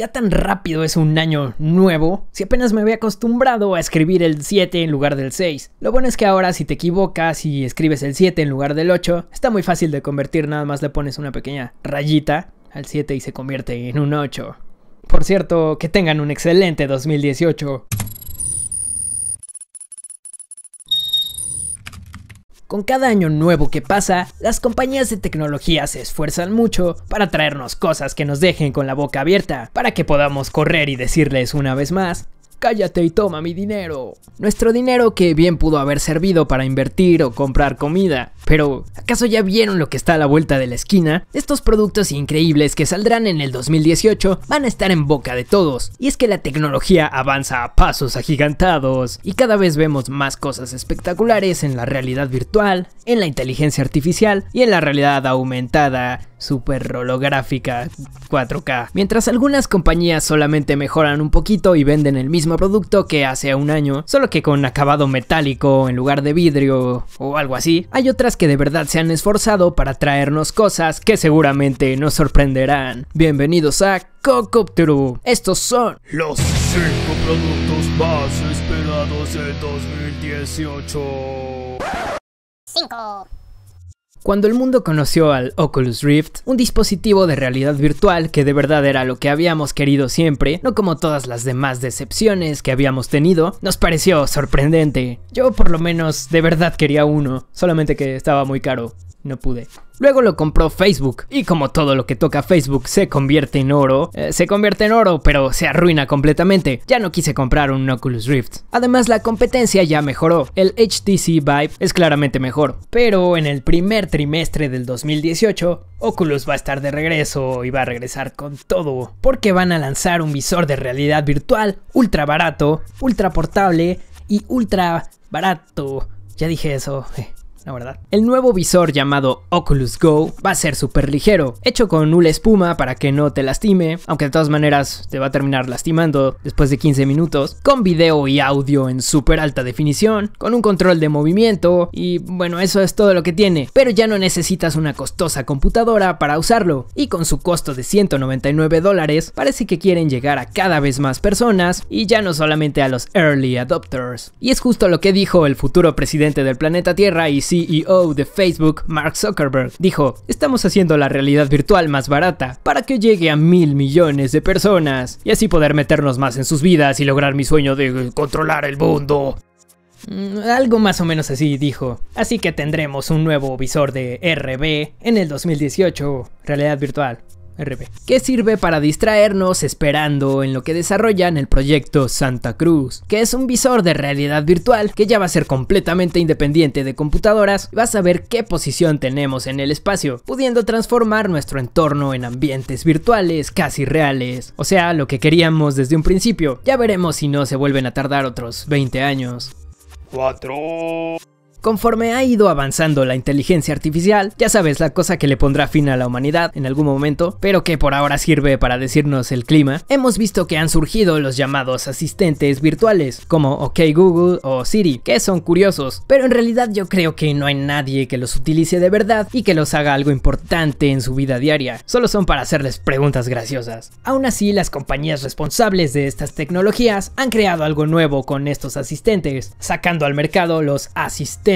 Ya tan rápido es un año nuevo, si apenas me había acostumbrado a escribir el 7 en lugar del 6. Lo bueno es que ahora si te equivocas y escribes el 7 en lugar del 8, está muy fácil de convertir, nada más le pones una pequeña rayita al 7 y se convierte en un 8. Por cierto, que tengan un excelente 2018. Con cada año nuevo que pasa, las compañías de tecnología se esfuerzan mucho para traernos cosas que nos dejen con la boca abierta, para que podamos correr y decirles una vez más, Cállate y toma mi dinero. Nuestro dinero que bien pudo haber servido para invertir o comprar comida. Pero, ¿acaso ya vieron lo que está a la vuelta de la esquina? Estos productos increíbles que saldrán en el 2018 van a estar en boca de todos. Y es que la tecnología avanza a pasos agigantados y cada vez vemos más cosas espectaculares en la realidad virtual, en la inteligencia artificial y en la realidad aumentada super rolográfica 4K. Mientras algunas compañías solamente mejoran un poquito y venden el mismo producto que hace un año, solo que con acabado metálico en lugar de vidrio o algo así, hay otras que de verdad se han esforzado para traernos cosas que seguramente nos sorprenderán. Bienvenidos a Cocoptru. Estos son los 5 productos más esperados de 2018. 5 cuando el mundo conoció al Oculus Rift, un dispositivo de realidad virtual que de verdad era lo que habíamos querido siempre, no como todas las demás decepciones que habíamos tenido, nos pareció sorprendente. Yo por lo menos de verdad quería uno, solamente que estaba muy caro no pude. Luego lo compró Facebook y como todo lo que toca Facebook se convierte en oro, eh, se convierte en oro pero se arruina completamente. Ya no quise comprar un Oculus Rift. Además la competencia ya mejoró. El HTC Vive es claramente mejor, pero en el primer trimestre del 2018 Oculus va a estar de regreso y va a regresar con todo, porque van a lanzar un visor de realidad virtual ultra barato, ultra portable y ultra barato. Ya dije eso la verdad. El nuevo visor llamado Oculus Go va a ser súper ligero, hecho con nula espuma para que no te lastime, aunque de todas maneras te va a terminar lastimando después de 15 minutos, con video y audio en súper alta definición, con un control de movimiento y bueno, eso es todo lo que tiene, pero ya no necesitas una costosa computadora para usarlo y con su costo de 199 dólares parece que quieren llegar a cada vez más personas y ya no solamente a los early adopters. Y es justo lo que dijo el futuro presidente del planeta Tierra y CEO de Facebook, Mark Zuckerberg, dijo, estamos haciendo la realidad virtual más barata para que llegue a mil millones de personas y así poder meternos más en sus vidas y lograr mi sueño de controlar el mundo. Mm, algo más o menos así dijo. Así que tendremos un nuevo visor de RB en el 2018, realidad virtual que sirve para distraernos esperando en lo que desarrollan el proyecto Santa Cruz, que es un visor de realidad virtual que ya va a ser completamente independiente de computadoras y va a saber qué posición tenemos en el espacio, pudiendo transformar nuestro entorno en ambientes virtuales casi reales, o sea, lo que queríamos desde un principio. Ya veremos si no se vuelven a tardar otros 20 años. 4 Conforme ha ido avanzando la inteligencia artificial, ya sabes la cosa que le pondrá fin a la humanidad en algún momento, pero que por ahora sirve para decirnos el clima, hemos visto que han surgido los llamados asistentes virtuales, como OK Google o Siri, que son curiosos, pero en realidad yo creo que no hay nadie que los utilice de verdad y que los haga algo importante en su vida diaria, solo son para hacerles preguntas graciosas. Aún así, las compañías responsables de estas tecnologías han creado algo nuevo con estos asistentes, sacando al mercado los asistentes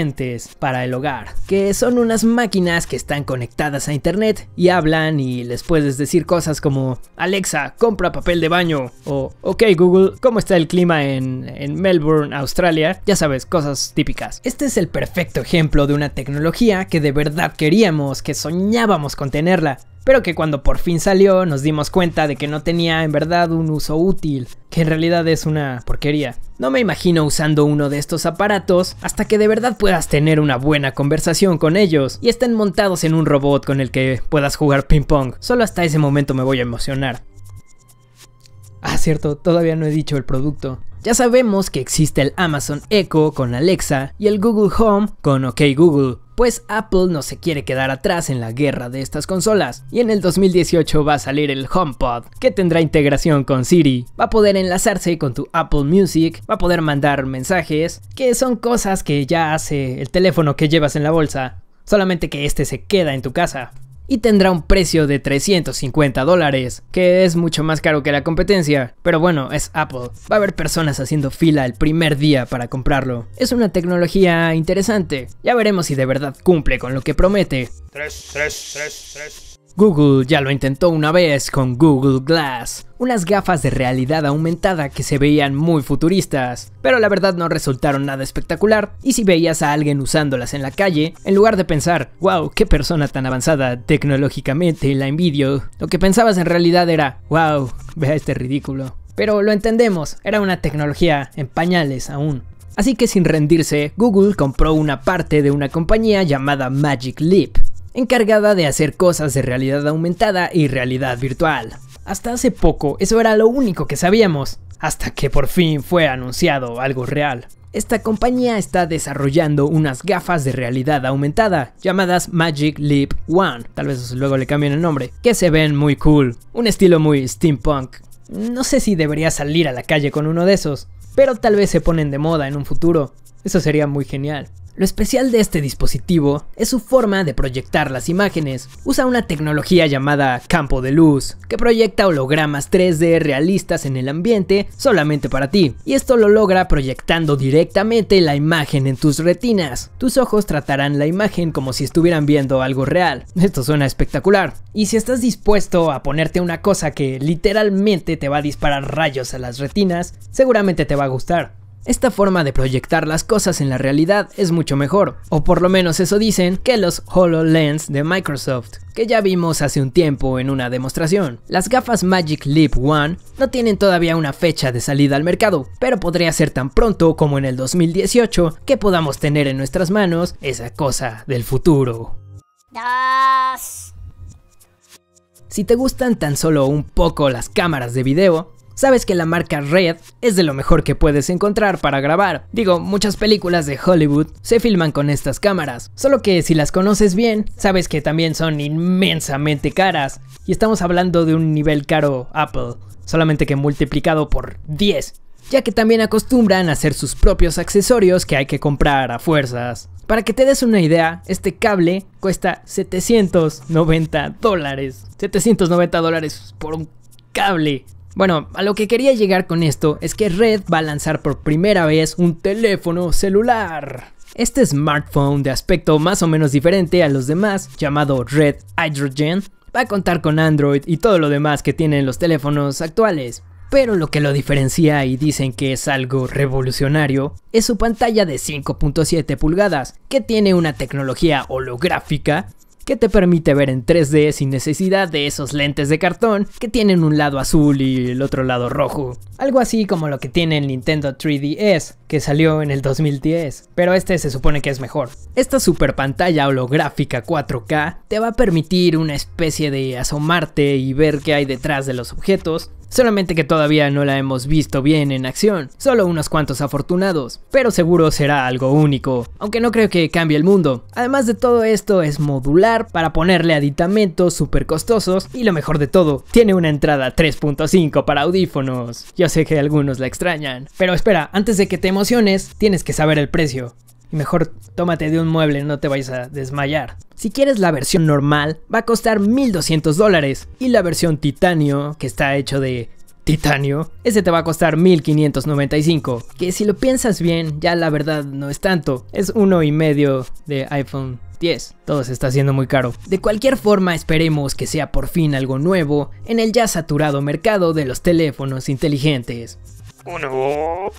para el hogar, que son unas máquinas que están conectadas a internet y hablan y les puedes decir cosas como Alexa, compra papel de baño o ok Google, ¿cómo está el clima en Melbourne, Australia? Ya sabes, cosas típicas. Este es el perfecto ejemplo de una tecnología que de verdad queríamos, que soñábamos con tenerla pero que cuando por fin salió nos dimos cuenta de que no tenía en verdad un uso útil, que en realidad es una porquería. No me imagino usando uno de estos aparatos hasta que de verdad puedas tener una buena conversación con ellos y estén montados en un robot con el que puedas jugar ping pong. Solo hasta ese momento me voy a emocionar. Ah, cierto, todavía no he dicho el producto. Ya sabemos que existe el Amazon Echo con Alexa y el Google Home con OK Google, pues Apple no se quiere quedar atrás en la guerra de estas consolas, y en el 2018 va a salir el HomePod, que tendrá integración con Siri, va a poder enlazarse con tu Apple Music, va a poder mandar mensajes, que son cosas que ya hace el teléfono que llevas en la bolsa, solamente que este se queda en tu casa y tendrá un precio de 350 dólares, que es mucho más caro que la competencia, pero bueno, es Apple. Va a haber personas haciendo fila el primer día para comprarlo. Es una tecnología interesante, ya veremos si de verdad cumple con lo que promete. 3, Google ya lo intentó una vez con Google Glass, unas gafas de realidad aumentada que se veían muy futuristas, pero la verdad no resultaron nada espectacular, y si veías a alguien usándolas en la calle, en lugar de pensar, wow, qué persona tan avanzada tecnológicamente, la envidio, lo que pensabas en realidad era, wow, vea este ridículo. Pero lo entendemos, era una tecnología en pañales aún. Así que sin rendirse, Google compró una parte de una compañía llamada Magic Leap, encargada de hacer cosas de realidad aumentada y realidad virtual. Hasta hace poco eso era lo único que sabíamos, hasta que por fin fue anunciado algo real. Esta compañía está desarrollando unas gafas de realidad aumentada llamadas Magic Leap One, tal vez luego le cambien el nombre, que se ven muy cool, un estilo muy steampunk. No sé si debería salir a la calle con uno de esos, pero tal vez se ponen de moda en un futuro. Eso sería muy genial. Lo especial de este dispositivo es su forma de proyectar las imágenes. Usa una tecnología llamada campo de luz, que proyecta hologramas 3D realistas en el ambiente solamente para ti. Y esto lo logra proyectando directamente la imagen en tus retinas. Tus ojos tratarán la imagen como si estuvieran viendo algo real. Esto suena espectacular. Y si estás dispuesto a ponerte una cosa que literalmente te va a disparar rayos a las retinas, seguramente te va a gustar. Esta forma de proyectar las cosas en la realidad es mucho mejor, o por lo menos eso dicen que los HoloLens de Microsoft, que ya vimos hace un tiempo en una demostración. Las gafas Magic Leap One no tienen todavía una fecha de salida al mercado, pero podría ser tan pronto como en el 2018 que podamos tener en nuestras manos esa cosa del futuro. Si te gustan tan solo un poco las cámaras de video, Sabes que la marca Red es de lo mejor que puedes encontrar para grabar. Digo, muchas películas de Hollywood se filman con estas cámaras, solo que si las conoces bien, sabes que también son inmensamente caras. Y estamos hablando de un nivel caro Apple, solamente que multiplicado por 10, ya que también acostumbran a hacer sus propios accesorios que hay que comprar a fuerzas. Para que te des una idea, este cable cuesta 790 dólares. 790 dólares por un cable. Bueno, a lo que quería llegar con esto es que Red va a lanzar por primera vez un teléfono celular. Este smartphone de aspecto más o menos diferente a los demás, llamado Red Hydrogen, va a contar con Android y todo lo demás que tienen los teléfonos actuales. Pero lo que lo diferencia y dicen que es algo revolucionario es su pantalla de 5.7 pulgadas, que tiene una tecnología holográfica que te permite ver en 3D sin necesidad de esos lentes de cartón que tienen un lado azul y el otro lado rojo. Algo así como lo que tiene el Nintendo 3DS, que salió en el 2010, pero este se supone que es mejor. Esta super pantalla holográfica 4K te va a permitir una especie de asomarte y ver qué hay detrás de los objetos, solamente que todavía no la hemos visto bien en acción, solo unos cuantos afortunados, pero seguro será algo único, aunque no creo que cambie el mundo. Además de todo esto es modular para ponerle aditamentos super costosos y lo mejor de todo, tiene una entrada 3.5 para audífonos. Yo sé que algunos la extrañan, pero espera, antes de que te emociones, tienes que saber el precio mejor tómate de un mueble, no te vayas a desmayar. Si quieres la versión normal, va a costar 1200 dólares y la versión titanio, que está hecho de titanio, ese te va a costar 1595, que si lo piensas bien, ya la verdad no es tanto, es uno y medio de iPhone 10. Todo se está haciendo muy caro. De cualquier forma, esperemos que sea por fin algo nuevo en el ya saturado mercado de los teléfonos inteligentes. Uno.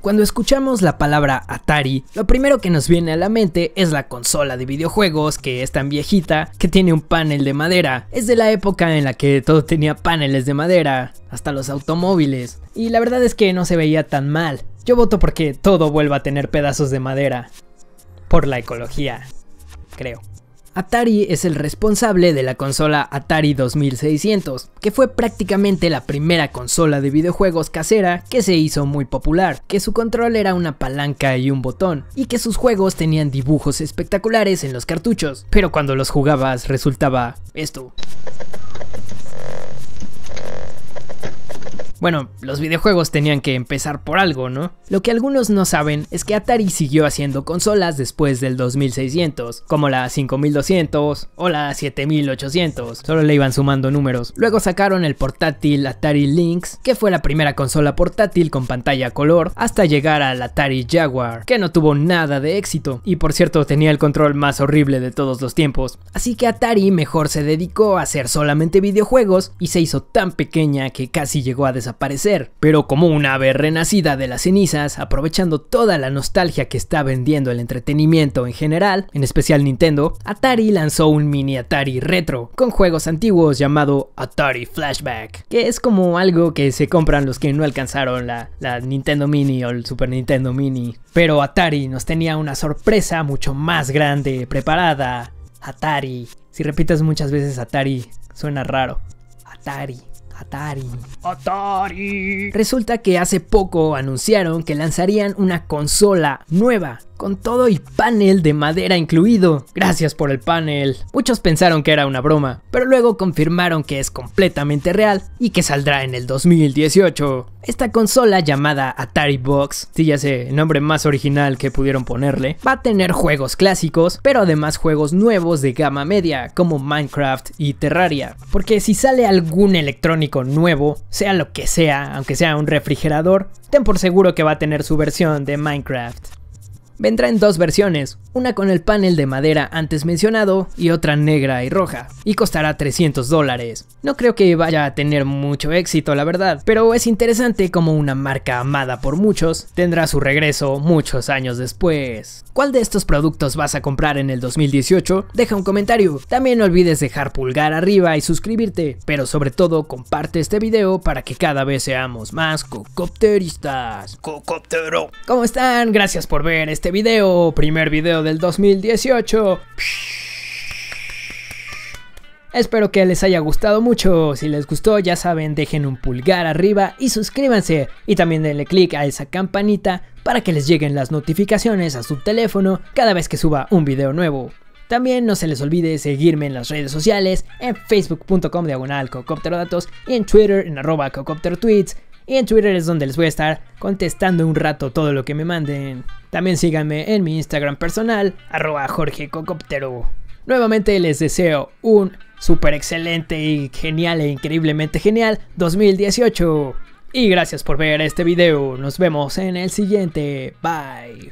Cuando escuchamos la palabra Atari, lo primero que nos viene a la mente es la consola de videojuegos que es tan viejita, que tiene un panel de madera. Es de la época en la que todo tenía paneles de madera, hasta los automóviles. Y la verdad es que no se veía tan mal. Yo voto porque todo vuelva a tener pedazos de madera. Por la ecología, creo. Atari es el responsable de la consola Atari 2600, que fue prácticamente la primera consola de videojuegos casera que se hizo muy popular, que su control era una palanca y un botón, y que sus juegos tenían dibujos espectaculares en los cartuchos, pero cuando los jugabas resultaba esto. Bueno, los videojuegos tenían que empezar por algo, ¿no? Lo que algunos no saben es que Atari siguió haciendo consolas después del 2600, como la 5200 o la 7800, solo le iban sumando números. Luego sacaron el portátil Atari Lynx, que fue la primera consola portátil con pantalla color, hasta llegar al Atari Jaguar, que no tuvo nada de éxito, y por cierto tenía el control más horrible de todos los tiempos. Así que Atari mejor se dedicó a hacer solamente videojuegos y se hizo tan pequeña que casi llegó a desaparecer aparecer. pero como una ave renacida de las cenizas, aprovechando toda la nostalgia que está vendiendo el entretenimiento en general, en especial Nintendo, Atari lanzó un mini Atari retro con juegos antiguos llamado Atari Flashback, que es como algo que se compran los que no alcanzaron la, la Nintendo Mini o el Super Nintendo Mini. Pero Atari nos tenía una sorpresa mucho más grande preparada. Atari. Si repitas muchas veces Atari, suena raro. Atari. Atari. Atari. Resulta que hace poco anunciaron que lanzarían una consola nueva con todo y panel de madera incluido. Gracias por el panel. Muchos pensaron que era una broma, pero luego confirmaron que es completamente real y que saldrá en el 2018. Esta consola llamada Atari Box, sí ya sé, nombre más original que pudieron ponerle, va a tener juegos clásicos, pero además juegos nuevos de gama media, como Minecraft y Terraria. Porque si sale algún electrónico nuevo, sea lo que sea, aunque sea un refrigerador, ten por seguro que va a tener su versión de Minecraft. Vendrá en dos versiones, una con el panel de madera antes mencionado y otra negra y roja, y costará 300 dólares. No creo que vaya a tener mucho éxito la verdad, pero es interesante como una marca amada por muchos tendrá su regreso muchos años después. ¿Cuál de estos productos vas a comprar en el 2018? Deja un comentario. También no olvides dejar pulgar arriba y suscribirte, pero sobre todo comparte este video para que cada vez seamos más cocopteristas. Cocoptero. ¿Cómo están? Gracias por ver este este video, primer video del 2018. Espero que les haya gustado mucho, si les gustó ya saben dejen un pulgar arriba y suscríbanse y también denle click a esa campanita para que les lleguen las notificaciones a su teléfono cada vez que suba un video nuevo. También no se les olvide seguirme en las redes sociales, en facebook.com diagonal y en twitter en arroba tweets. Y en Twitter es donde les voy a estar contestando un rato todo lo que me manden. También síganme en mi Instagram personal, arroba Jorge Cocoptero. Nuevamente les deseo un super excelente y genial e increíblemente genial 2018. Y gracias por ver este video. Nos vemos en el siguiente. Bye.